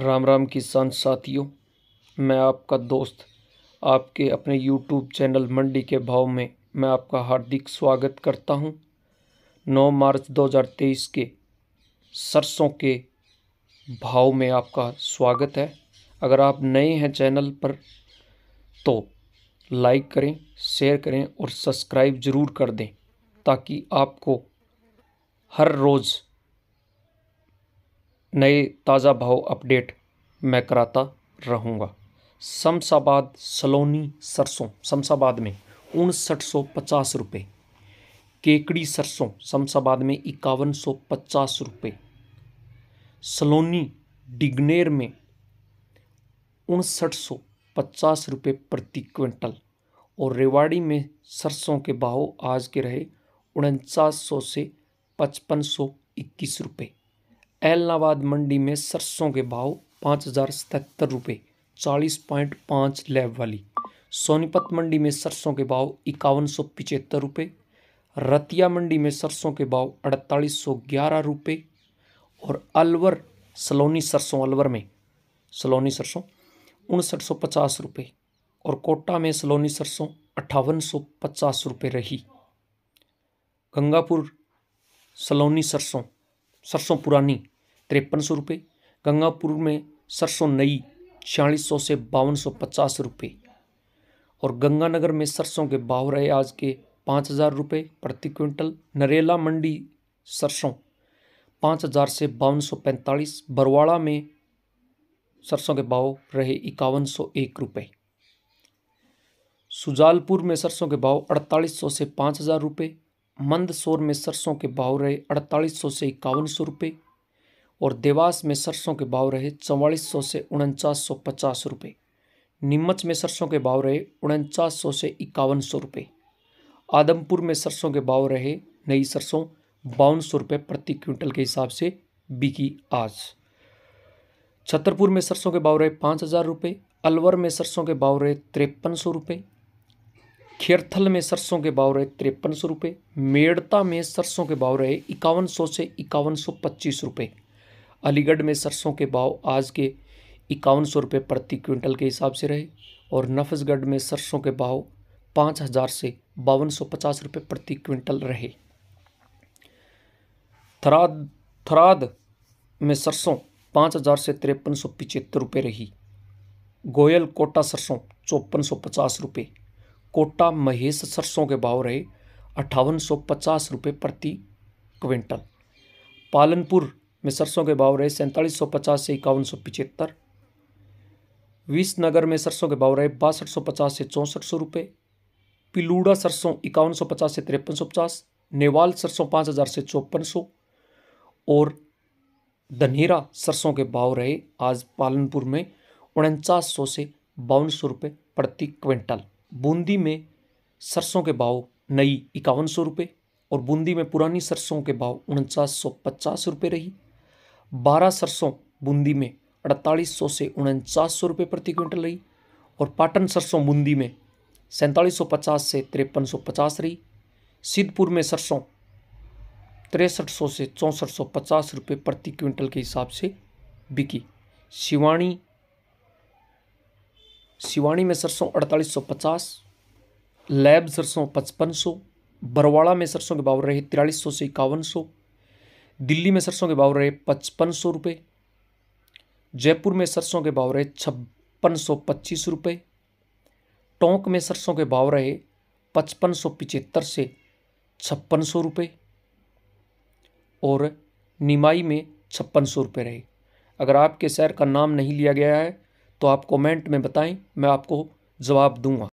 राम राम किसान साथियों मैं आपका दोस्त आपके अपने यूट्यूब चैनल मंडी के भाव में मैं आपका हार्दिक स्वागत करता हूं 9 मार्च 2023 के सरसों के भाव में आपका स्वागत है अगर आप नए हैं चैनल पर तो लाइक करें शेयर करें और सब्सक्राइब ज़रूर कर दें ताकि आपको हर रोज़ नए ताज़ा भाव अपडेट मैं कराता रहूँगा शमशाबाद सलोनी सरसों शमशाबाद में उनसठ सौ पचास रुपये केकड़ी सरसों शमशाबाद में इक्यावन सौ पचास रुपये सलोनी डिगनेर में उनसठ सौ पचास रुपये प्रति क्विंटल और रेवाड़ी में सरसों के भाव आज के रहे उनचास सौ से पचपन सौ इक्कीस रुपये एलनाबाद मंडी में सरसों के भाव पाँच हज़ार सतहत्तर रुपये चालीस पॉइंट पाँच लैब वाली सोनीपत मंडी में सरसों के भाव इक्यावन सौ पिचहत्तर रुपये रतिया मंडी में सरसों के भाव अड़तालीस सौ ग्यारह रुपये और अलवर सलोनी सरसों अलवर में सलोनी सरसों उनसठ सौ पचास रुपये और कोटा में सलोनी सरसों अट्ठावन सौ पचास रुपये रही गंगापुर सलोनी सरसों सरसों पुरानी तिरपन सौ रुपये गंगापुर में सरसों नई छियालीस सौ से बावन सौ पचास रुपये और गंगानगर में सरसों के भाव रहे आज के पाँच हज़ार रुपये प्रति क्विंटल नरेला मंडी सरसों पाँच हज़ार से बावन सौ पैंतालीस बरवाड़ा में सरसों के भाव रहे इक्यावन सौ एक रुपये सुजालपुर में सरसों के भाव अड़तालीस सौ से पाँच हज़ार रुपये मंदसौर में सरसों के भाव रहे अड़तालीस सौ से इक्यावन सौ रुपये और देवास में सरसों के भाव रहे चौवालीस सौ से उनचास सौ पचास रुपये नीमच में सरसों के भाव रहे उनचास सौ से इक्यावन सौ रुपये आदमपुर में सरसों के भाव रहे नई सरसों बावन सौ रुपये प्रति क्विंटल के हिसाब से बिकी आज छतरपुर में सरसों के भाव रहे पाँच हज़ार रुपये अलवर में सरसों के भाव रहे तिरपन सौ रुपये खेरथल में सरसों के भाव रहे तिरपन सौ रुपये मेड़ता में सरसों के भाव रहे इक्यावन सौ से इक्यावन सौ पच्चीस रुपये अलीगढ़ में सरसों के भाव आज के इक्यावन सौ रुपये प्रति क्विंटल के हिसाब से रहे और नफसगढ़ में सरसों के भाव पाँच हज़ार से बावन सौ पचास रुपये प्रति क्विंटल रहे थराद थराद में सरसों पाँच हज़ार से तिरपन सौ पिचहत्तर रुपये रही गोयल कोटा सरसों चौपन सौ पचास रुपये कोटा महेश सरसों के भाव रहे अट्ठावन सौ पचास रुपये प्रति क्विंटल पालनपुर में सरसों के भाव रहे सैंतालीस सौ पचास से इक्यावन सौ पिचहत्तर विसनगर में सरसों के भाव रहे बासठ सौ पचास से चौंसठ सौ रुपये पिलूड़ा सरसों इक्यावन सौ पचास से तिरपन सौ पचास नेवाल सरसों पाँच हज़ार से चौपन सौ और धनेरा सरसों के भाव रहे आज पालनपुर में उनचास सौ से बावन सौ रुपये प्रति क्विंटल बूंदी में सरसों के भाव नई इक्यावन सौ रुपये और बूंदी में पुरानी सरसों के भाव उनचास सौ पचास रुपये रही बारह सरसों बूंदी में अड़तालीस सौ से उनचास सौ रुपये प्रति क्विंटल रही और पाटन सरसों बूंदी में सैंतालीस सौ पचास से तिरपन सौ पचास रही सिद्धपुर में सरसों तिरसठ सौ से चौंसठ सौ पचास रुपये प्रति क्विंटल के हिसाब से बिकी शिवानी शिवानी में सरसों अड़तालीस सौ पचास लैब सरसों पचपन सौ बरवाड़ा में सरसों के बावर रहे तिरालीस सौ से इक्यावन सौ दिल्ली में सरसों के भाव रहे पचपन सौ रुपये जयपुर में सरसों के भाव रहे छप्पन सौ पच्चीस रुपये टोंक में सरसों के भाव रहे पचपन सौ पिचहत्तर से छप्पन सौ रुपये और निमाई में छप्पन सौ रुपये रहे अगर आपके शहर का नाम नहीं लिया गया है तो आप कमेंट में बताएं मैं आपको जवाब दूंगा